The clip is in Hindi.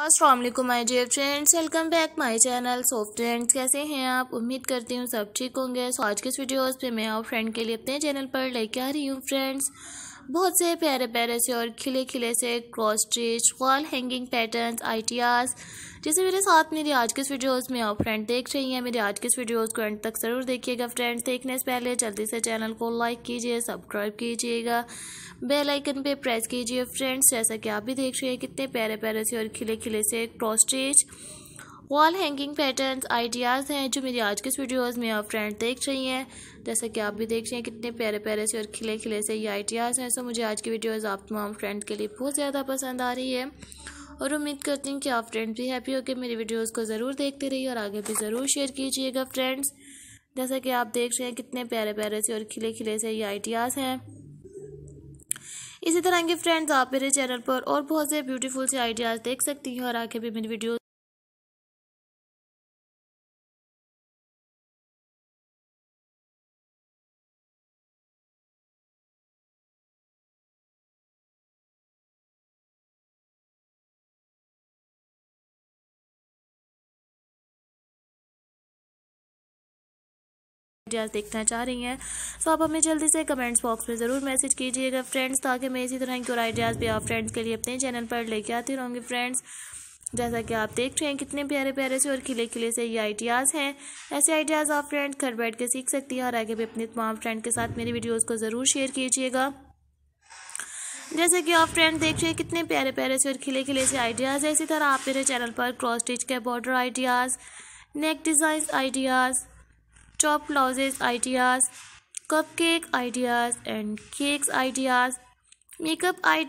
Aslam my dear friends welcome back my channel so friends कैसे हैं आप उम्मीद करती हूँ सब ठीक होंगे सो आज के इस वीडियोज़ पे मैं आप फ्रेंड के लिए अपने चैनल पर लेके आ रही हूँ फ्रेंड्स बहुत से प्यारे प्यारे से और खिले खिले से cross stitch wall hanging patterns ideas जैसे मेरे साथ मेरी आज के इस वीडियोस में आप फ्रेंड देख रही हैं मेरी आज के इस वीडियोस को एंड तक ज़रूर देखिएगा फ्रेंड्स देखने से पहले जल्दी से चैनल को लाइक कीजिए सब्सक्राइब कीजिएगा बेल आइकन पे प्रेस कीजिए फ्रेंड्स जैसा कि आप भी देख रहे हैं कितने प्यारे प्यारे से और खिले खिले से cross stitch wall hanging patterns ideas हैं जो मेरी आज के इस में आप फ्रेंड देख रही हैं जैसा कि आप भी देख रहे हैं कितने प्यारे प्यारे से और खिले खिले से ये आइडियाज़ हैं सो मुझे आज की वीडियोस आप तमाम फ्रेंड के लिए बहुत ज़्यादा पसंद आ रही है और उम्मीद करती हूँ कि आप फ्रेंड भी हैप्पी होकर मेरी वीडियोज़ को ज़रूर देखते रहिए और आगे भी ज़रूर शेयर कीजिएगा फ्रेंड्स जैसा कि आप देख रहे हैं कितने प्यारे प्यारे से और खिले खिले से ये आइडियाज़ हैं इसी तरह के फ्रेंड्स आप मेरे चैनल पर और बहुत से ब्यूटीफुल से आइडियाज़ देख सकती हैं और आगे भी मेरी वीडियो आइडियाज़ देखना चाह रही हैं सो आप हमें जल्दी से कमेंट्स बॉक्स में ज़रूर मैसेज कीजिएगा फ्रेंड्स ताकि मैं इसी तरह की और आइडियाज़ भी आप फ्रेंड्स के लिए अपने चैनल पर लेके आती रहूँगी फ्रेंड्स जैसा कि आप देख रहे हैं कितने प्यारे प्यारे से और खिले खिले से ये आइडियाज़ हैं ऐसे आइडियाज़ आप फ्रेंड घर बैठ के सीख सकती हैं और आगे भी अपने तमाम फ्रेंड के साथ मेरी वीडियोस को ज़रूर शेयर कीजिएगा जैसे कि आप फ्रेंड देख रहे हैं कितने प्यारे प्यारे से और खिले खिले से आइडियाज़ हैं इसी तरह आप मेरे चैनल पर क्रॉस स्टिच के border ideas neck design ideas top louses ideas, cupcake ideas and cakes ideas, makeup ideas.